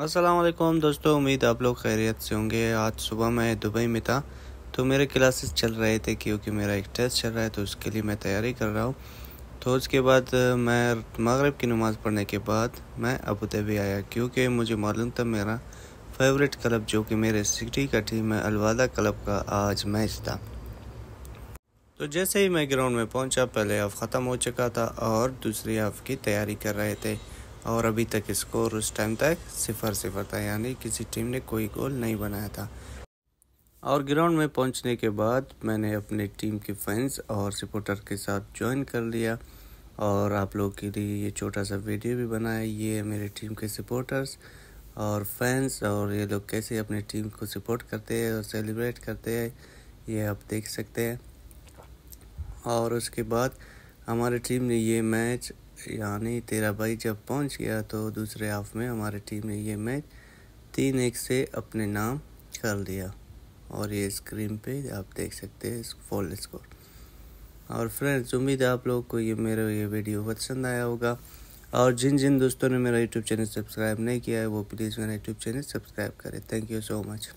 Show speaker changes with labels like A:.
A: असलम दोस्तों उम्मीद आप लोग खैरियत से होंगे आज सुबह मैं दुबई में था तो मेरे क्लासेस चल रहे थे क्योंकि मेरा एक टेस्ट चल रहा है तो उसके लिए मैं तैयारी कर रहा हूँ तो उसके बाद मैं मगरब की नमाज़ पढ़ने के बाद मैं अबू धाबी आया क्योंकि मुझे मालूम था मेरा फेवरेट क्लब जो कि मेरे सिटी का टीम है अलवादा क्लब का आज मैच था तो जैसे ही मैं ग्राउंड में पहुँचा पहले हाफ ख़त्म हो चुका था और दूसरी हाफ की तैयारी कर रहे थे और अभी तक स्कोर उस टाइम तक सिफर सिफर था यानी किसी टीम ने कोई गोल नहीं बनाया था और ग्राउंड में पहुंचने के बाद मैंने अपने टीम के फैंस और सपोर्टर के साथ ज्वाइन कर लिया और आप लोग के लिए ये छोटा सा वीडियो भी बनाया ये मेरे टीम के सपोर्टर्स और फैंस और ये लोग कैसे अपने टीम को सपोर्ट करते हैं और सेलिब्रेट करते हैं ये आप देख सकते हैं और उसके बाद हमारी टीम ने ये मैच यानी तेरा बाई जब पहुंच गया तो दूसरे हाफ में हमारी टीम ने ये मैच तीन एक से अपने नाम कर दिया और ये स्क्रीन पे आप देख सकते हैं फॉल स्कोर और फ्रेंड्स उम्मीद है आप लोग को ये मेरा ये वीडियो पसंद आया होगा और जिन जिन दोस्तों ने मेरा यूट्यूब चैनल सब्सक्राइब नहीं किया है वो प्लीज़ मेरा यूट्यूब चैनल सब्सक्राइब करें थैंक यू सो मच